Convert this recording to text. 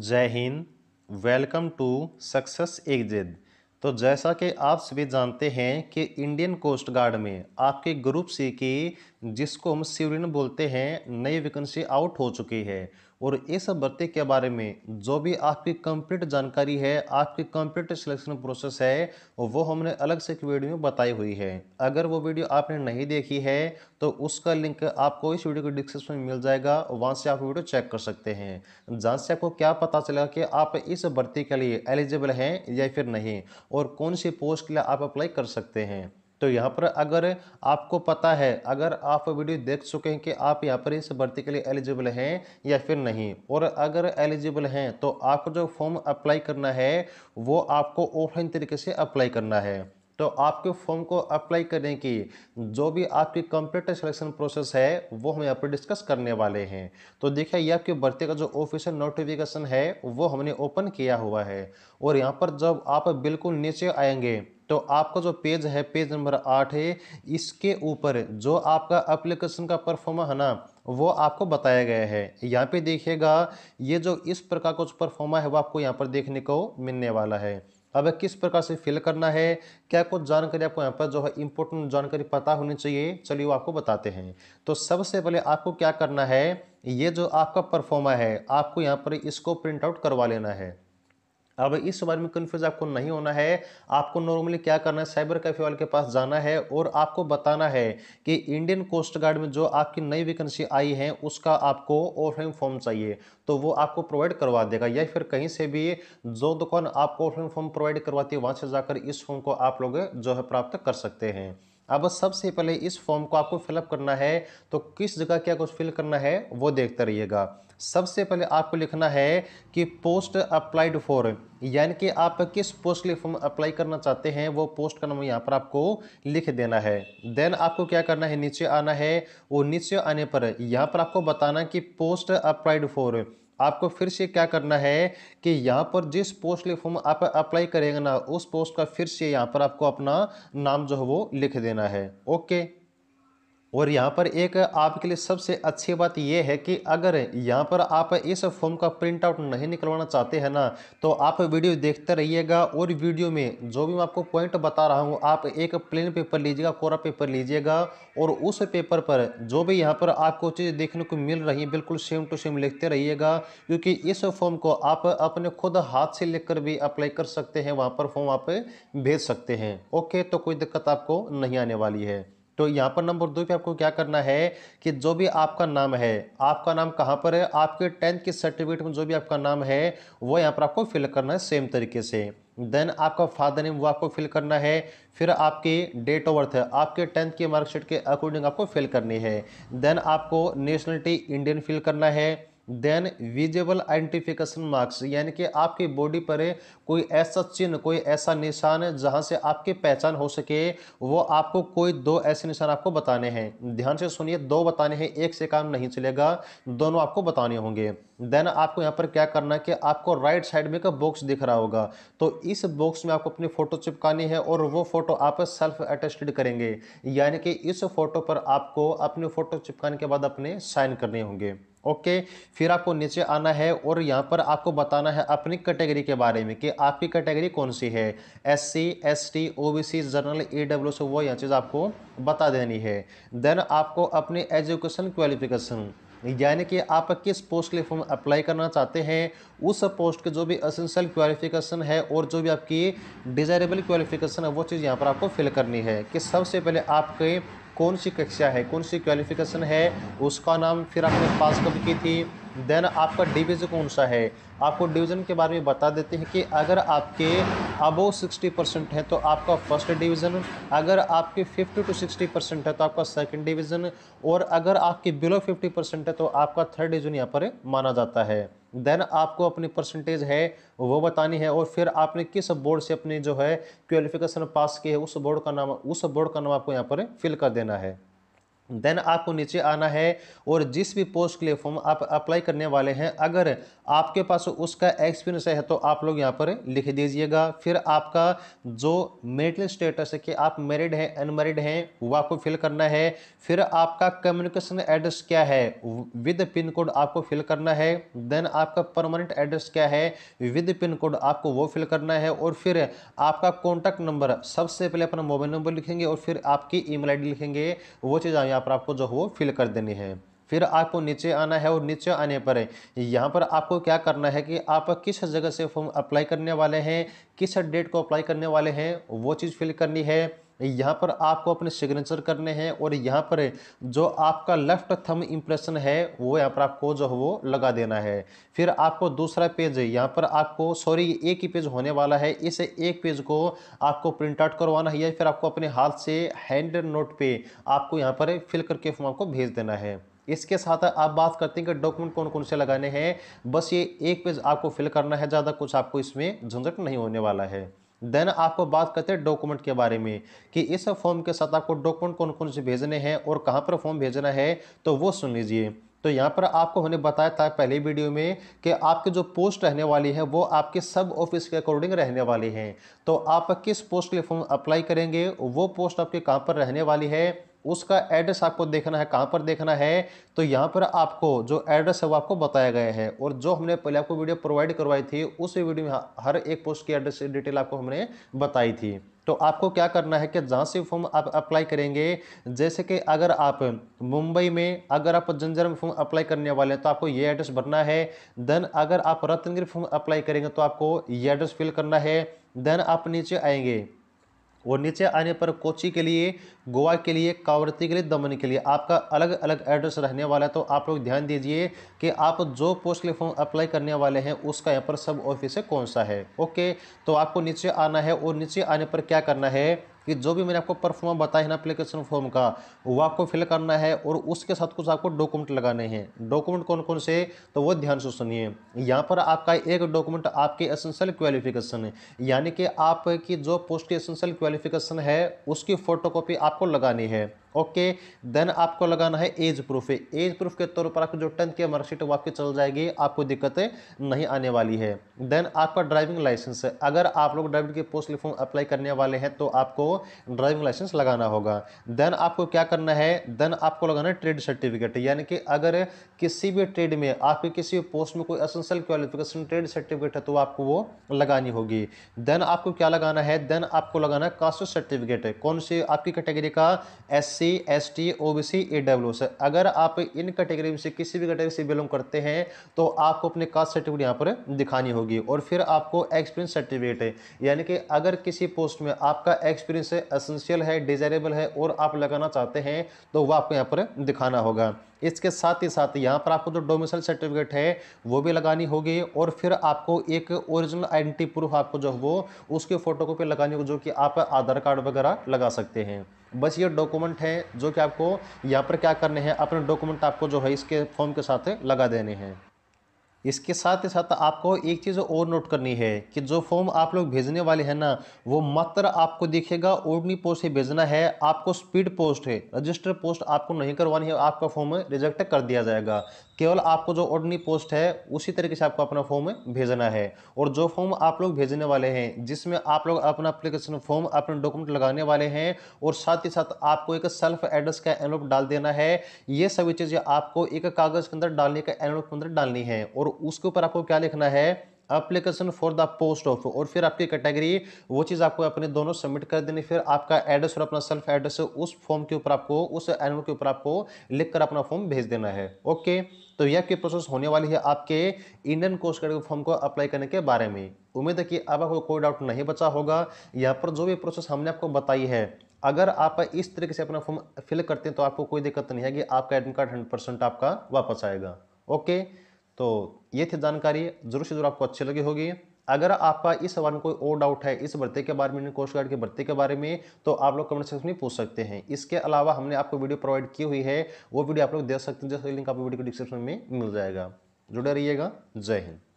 जय Hind welcome to success एक जिद तो जैसा कि आप सभी जानते हैं कि इंडियन कोस्ट गार्ड में आपके ग्रुप सी की जिसको हम सिवरिन बोलते हैं नई वैकेंसी आउट हो चुकी है और इस भर्ती के बारे में जो भी आपकी कंप्लीट जानकारी है आपकी कंप्लीट सिलेक्शन प्रोसेस है वो हमने अलग से एक वीडियो में बताई हुई है अगर वो वीडियो आपने नहीं देखी है तो उसका लिंक आपको इस वीडियो के डिस्क्रिप्शन में मिल जाएगा वहाँ से आप वीडियो चेक कर सकते हैं जहाँ से आपको क्या पता चलेगा कि आप इस भर्ती के लिए एलिजिबल हैं या फिर नहीं और कौन सी पोस्ट के लिए आप अप्लाई कर सकते हैं तो यहाँ पर अगर आपको पता है अगर आप वीडियो देख चुके हैं कि आप यहाँ पर इस भर्ती के लिए एलिजिबल हैं या फिर नहीं और अगर एलिजिबल हैं तो आपको जो फॉर्म अप्लाई करना है वो आपको ऑफलाइन तरीके से अप्लाई करना है तो आपके फॉर्म को अप्लाई करने की जो भी आपकी कंप्यूटर सिलेक्शन प्रोसेस है वो हम यहाँ पर डिस्कस करने वाले हैं तो देखिए ये आपके भर्ती का जो ऑफिशियल नोटिफिकेशन है वो हमने ओपन किया हुआ है और यहाँ पर जब आप बिल्कुल नीचे आएंगे तो आपका जो पेज है पेज नंबर आठ है इसके ऊपर जो आपका एप्लीकेशन का परफॉर्मा है ना वो आपको बताया गया है यहाँ पे देखिएगा ये जो इस प्रकार का जो परफॉर्मा है वो आपको यहाँ पर देखने को मिलने वाला है अब किस प्रकार से फिल करना है क्या कुछ जानकारी आपको यहाँ पर जो है इम्पोर्टेंट जानकारी पता होनी चाहिए चलिए वो आपको बताते हैं तो सबसे पहले आपको क्या करना है ये जो आपका परफॉर्मा है आपको यहाँ पर इसको प्रिंट आउट करवा लेना है अब इस बारे में कन्फ्यूज आपको नहीं होना है आपको नॉर्मली क्या करना है साइबर कैफे वाले के पास जाना है और आपको बताना है कि इंडियन कोस्ट गार्ड में जो आपकी नई वैकेंसी आई है उसका आपको ऑफलाइन फॉर्म चाहिए तो वो आपको प्रोवाइड करवा देगा या फिर कहीं से भी जो दुकान आपको ऑफलाइन फॉर्म प्रोवाइड करवाती है वहाँ से जाकर इस फॉर्म को आप लोग जो है प्राप्त कर सकते हैं अब सबसे पहले इस फॉर्म को आपको फिलअप करना है तो किस जगह क्या कुछ फिल करना है वो देखते रहिएगा सबसे पहले आपको लिखना है कि पोस्ट अप्लाइड फॉर यानी कि आप किस पोस्ट के लिए फॉर्म अप्लाई करना चाहते हैं वो पोस्ट का नाम यहाँ पर आपको लिख देना है देन आपको क्या करना है नीचे आना है वो नीचे आने पर यहाँ पर आपको बताना कि पोस्ट अप्लाइड फॉर आपको फिर से क्या करना है कि यहाँ पर जिस पोस्ट लिए फॉर्म आप अप्लाई करेंगे ना उस पोस्ट का फिर से यहाँ पर आपको अपना नाम जो है वो लिख देना है ओके और यहाँ पर एक आपके लिए सबसे अच्छी बात यह है कि अगर यहाँ पर आप इस फॉर्म का प्रिंट आउट नहीं निकलवाना चाहते हैं ना तो आप वीडियो देखते रहिएगा और वीडियो में जो भी मैं आपको पॉइंट बता रहा हूँ आप एक प्लेन पेपर लीजिएगा कोरा पेपर लीजिएगा और उस पेपर पर जो भी यहाँ पर आपको चीज़ देखने को मिल रही है बिल्कुल सेम टू सेम लिखते रहिएगा क्योंकि इस फॉर्म को आप अपने खुद हाथ से लिख भी अप्लाई कर सकते हैं वहाँ पर फॉर्म आप भेज सकते हैं ओके तो कोई दिक्कत आपको नहीं आने वाली है तो यहाँ पर नंबर दो पे आपको क्या करना है कि जो भी आपका नाम है आपका नाम कहाँ पर है आपके टेंथ के सर्टिफिकेट में जो भी आपका नाम है वो यहाँ पर आपको फिल करना है सेम तरीके से देन आपका फादर नेम वो आपको फिल करना है फिर आपकी डेट ऑफ बर्थ आपके टेंथ के मार्कशीट के अकॉर्डिंग आपको फिल करनी है देन आपको नेशनलिटी इंडियन फिल करना है देन विजेबल आइडेंटिफिकेशन मार्क्स यानी कि आपकी बॉडी पर कोई ऐसा चिन्ह कोई ऐसा निशान जहां से आपकी पहचान हो सके वो आपको कोई दो ऐसे निशान आपको बताने हैं ध्यान से सुनिए दो बताने हैं एक से काम नहीं चलेगा दोनों आपको बताने होंगे देन आपको यहाँ पर क्या करना है कि आपको राइट साइड में का बॉक्स दिख रहा होगा तो इस बॉक्स में आपको अपनी फ़ोटो चिपकानी है और वो फ़ोटो आप सेल्फ अटेस्टेड करेंगे यानी कि इस फोटो पर आपको अपनी फ़ोटो चिपकाने के बाद अपने साइन करने होंगे ओके फिर आपको नीचे आना है और यहाँ पर आपको बताना है अपनी कैटेगरी के बारे में कि आपकी कैटेगरी कौन सी है S C S T O B C general E W C वो यह चीज़ आपको बता देनी है देन आपको अपनी एजुकेशन क्वालिफिकेशन यानी कि आप किस पोस्ट के लिए फॉर्म अप्लाई करना चाहते हैं उस पोस्ट के जो भी असेंशियल क्वालिफिकेशन है और जो भी आपकी डिजायरेबल क्वालिफिकेशन है वो चीज़ यहाँ पर आपको फिल करनी है कि सबसे पहले आपके कौन सी कक्षा है कौन सी क्वालिफिकेशन है उसका नाम फिर आपने पास कब की थी देन आपका डिवीज़न कौन सा है आपको डिवीज़न के बारे में बता देते हैं कि अगर आपके अबो सिक्सटी परसेंट है तो आपका फर्स्ट डिवीज़न अगर आपके फिफ्टी टू सिक्सटी परसेंट है तो आपका सेकंड डिवीज़न और अगर आपके बिलो फिफ्टी परसेंट है तो आपका थर्ड डिवीज़न यहाँ पर माना जाता है देन आपको अपनी परसेंटेज है वो बतानी है और फिर आपने किस बोर्ड से अपनी जो है क्वालिफिकेशन पास की है उस बोर्ड का नाम उस बोर्ड का नाम आपको यहाँ पर फिल कर देना है देन आपको नीचे आना है और जिस भी पोस्ट के लिए फॉर्म आप अप्लाई करने वाले हैं अगर आपके पास उसका एक्सपीरियंस है तो आप लोग यहाँ पर लिख दीजिएगा फिर आपका जो मेरिटल स्टेटस है कि आप मेरिड हैं अनमेरिड हैं वो आपको फिल करना है फिर आपका कम्युनिकेशन एड्रेस क्या है विद पिन कोड आपको फिल करना है देन आपका परमानेंट एड्रेस क्या है विद पिन कोड आपको वो फिल करना है और फिर आपका कॉन्टैक्ट नंबर सबसे पहले अपना मोबाइल नंबर लिखेंगे और फिर आपकी ई मेल लिखेंगे वो चीज़ यहाँ पर आपको जो वो फिल कर देनी है फिर आपको नीचे आना है और नीचे आने पर यहाँ पर आपको क्या करना है कि आप किस जगह से फॉर्म अप्लाई करने वाले हैं किस डेट को अप्लाई करने वाले हैं वो चीज़ फिल करनी है यहाँ पर आपको अपने सिग्नेचर करने हैं और यहाँ पर जो आपका लेफ्ट थम इम्प्रेशन है वो यहाँ पर आपको जो है वो लगा देना है फिर आपको दूसरा पेज यहाँ पर आपको सॉरी एक ही पेज होने वाला है इस एक पेज को आपको प्रिंट आउट करवाना है या फिर आपको अपने हाथ से हैंड नोट पे आपको यहाँ पर फिल करके फॉर्म आपको भेज देना है इसके साथ आप बात करते हैं कि डॉक्यूमेंट कौन कौन से लगाने हैं बस ये एक पेज आपको फिल करना है ज़्यादा कुछ आपको इसमें झंझट नहीं होने वाला है देन आपको बात करते हैं डॉक्यूमेंट के बारे में कि इस फॉर्म के साथ आपको डॉक्यूमेंट कौन कौन से भेजने हैं और कहाँ पर फॉर्म भेजना है तो वो सुन लीजिए तो यहाँ पर आपको हमने बताया था पहले वीडियो में कि आपके जो पोस्ट रहने वाली है वो आपके सब ऑफिस के अकॉर्डिंग रहने वाली हैं तो आप किस पोस्ट के लिए फॉर्म अप्लाई करेंगे वो पोस्ट आपके कहाँ पर रहने वाली है उसका एड्रेस आपको देखना है कहाँ पर देखना है तो यहाँ पर आपको जो एड्रेस है वो आपको बताया गया है और जो हमने पहले आपको वीडियो प्रोवाइड करवाई थी उस वीडियो में हाँ, हर एक पोस्ट की एड्रेस डिटेल आपको हमने बताई थी तो आपको क्या करना है कि जहाँ से फॉर्म आप अप्लाई करेंगे जैसे कि अगर आप मुंबई में अगर आप जंजर में फॉर्म अप्लाई करने वाले हैं तो आपको ये एड्रेस भरना है देन अगर आप रत्नगिरी फॉर्म अप्लाई करेंगे तो आपको ये एड्रेस फिल करना है देन आप नीचे आएंगे और नीचे आने पर कोची के लिए गोवा के लिए कावर्ती के लिए दमन के लिए आपका अलग अलग एड्रेस रहने वाला है तो आप लोग ध्यान दीजिए कि आप जो पोस्ट के लिए फॉर्म अप्लाई करने वाले हैं उसका यहाँ पर सब ऑफिस है कौन सा है ओके तो आपको नीचे आना है और नीचे आने पर क्या करना है कि जो भी मैंने आपको परफॉर्म बताया है ना अप्लीकेशन फॉर्म का वो आपको फिल करना है और उसके साथ कुछ आपको डॉक्यूमेंट लगाने हैं डॉक्यूमेंट कौन कौन से तो वो ध्यान से सुनिए यहाँ पर आपका एक डॉक्यूमेंट आपकी एसेंशियल क्वालिफिकेशन है यानी कि आपकी जो पोस्ट एसेंशियल क्वालिफिकेशन है उसकी फ़ोटोकॉपी आपको लगानी है ओके देन आपको लगाना है एज प्रूफ एज प्रूफ के तौर पर आपको जो टेंथ की मार्कशीट वो आपकी चल जाएगी आपको दिक्कतें नहीं आने वाली है देन आपका ड्राइविंग लाइसेंस है अगर आप लोग ड्राइविंग की पोस्ट लिफॉर्म अप्लाई करने वाले हैं तो आपको ड्राइविंग लाइसेंस लगाना होगा देन आपको क्या करना है देन आपको लगाना है ट्रेड सर्टिफिकेट यानी कि अगर किसी भी ट्रेड में आपके किसी भी पोस्ट में कोई असेंशियल क्वालिफिकेशन ट्रेड सर्टिफिकेट है तो आपको वो लगानी होगी देन आपको क्या लगाना है देन आपको लगाना है कास्ट सर्टिफिकेट कौन सी आपकी कैटेगरी का S C S T O B C A W से अगर आप इन कैटेगरी में से किसी भी कैटेगरी से बिलोंग करते हैं तो आपको अपने कास्ट सर्टिफिकेट यहाँ पर दिखानी होगी और फिर आपको एक्सपीरियंस सर्टिफिकेट है यानी कि अगर किसी पोस्ट में आपका एक्सपीरियंस असेंशियल है डिजायरेबल है और आप लगाना चाहते हैं तो वह आपको यहाँ पर दिखाना होगा इसके साथ ही साथ यहाँ पर आपको जो तो डोमिसल सर्टिफिकेट है वो भी लगानी होगी और फिर आपको एक ओरिजिनल आइडेंटी प्रूफ आपको जो वो उसके फोटो फ़ोटोकॉपी लगानी होगी जो कि आप आधार कार्ड वगैरह लगा सकते हैं बस ये डॉक्यूमेंट है जो कि आपको यहाँ पर क्या करने हैं अपने डॉक्यूमेंट आपको जो है इसके फॉर्म के साथ लगा देने हैं इसके साथ ही साथ आपको एक चीज़ और नोट करनी है कि जो फॉर्म आप लोग भेजने वाले हैं ना वो मात्र आपको देखेगा ओडनी पोस्ट ही भेजना है आपको स्पीड पोस्ट है रजिस्टर पोस्ट आपको नहीं करवानी है आपका फॉर्म रिजेक्ट कर दिया जाएगा केवल आपको जो ओडनी पोस्ट है उसी तरीके से आपको अपना फॉर्म भेजना है और जो फॉर्म आप लोग भेजने वाले हैं जिसमें आप लोग अपना अप्लीकेशन फॉर्म अपने डॉक्यूमेंट लगाने वाले हैं और साथ ही साथ आपको एक सेल्फ एड्रेस का एनलोप डाल देना है ये सभी चीज़ें आपको एक कागज़ के अंदर डालने का एनलोप के अंदर डालनी है और उसके ऊपर आपको क्या लिखना है application for the post of और फिर आपकी कैटेगरी वो चीज़ आपको अपने दोनों सबमिट कर देनी फिर आपका एड्रेस और अपना सेल्फ एड्रेस उस फॉर्म के ऊपर आपको उस एनिमल के ऊपर आपको लिख कर अपना फॉर्म भेज देना है ओके तो यह की प्रोसेस होने वाली है आपके इंडियन कोस्ट गार्ड के फॉर्म को अप्लाई करने के बारे में उम्मीद है कि अब आपको कोई डाउट नहीं बचा होगा यहाँ पर जो भी प्रोसेस हमने आपको बताई है अगर आप इस तरीके से अपना फॉर्म फिल करते हैं तो आपको कोई दिक्कत नहीं है कि आपका एडमिट कार्ड हंड्रेड आपका वापस आएगा ओके तो ये थी जानकारी जरूर से जरूर आपको अच्छी लगी होगी अगर आपका इस सवाल में कोई और डाउट है इस भर्ती के बारे में कोस्ट गार्ड की भर्ती के बारे में तो आप लोग कमेंट सेक्शन में पूछ सकते हैं इसके अलावा हमने आपको वीडियो प्रोवाइड की हुई है वो वीडियो आप लोग देख सकते हैं जैसे लिंक आपको वीडियो के डिस्क्रिप्शन में मिल जाएगा जुड़े रहिएगा जय हिंद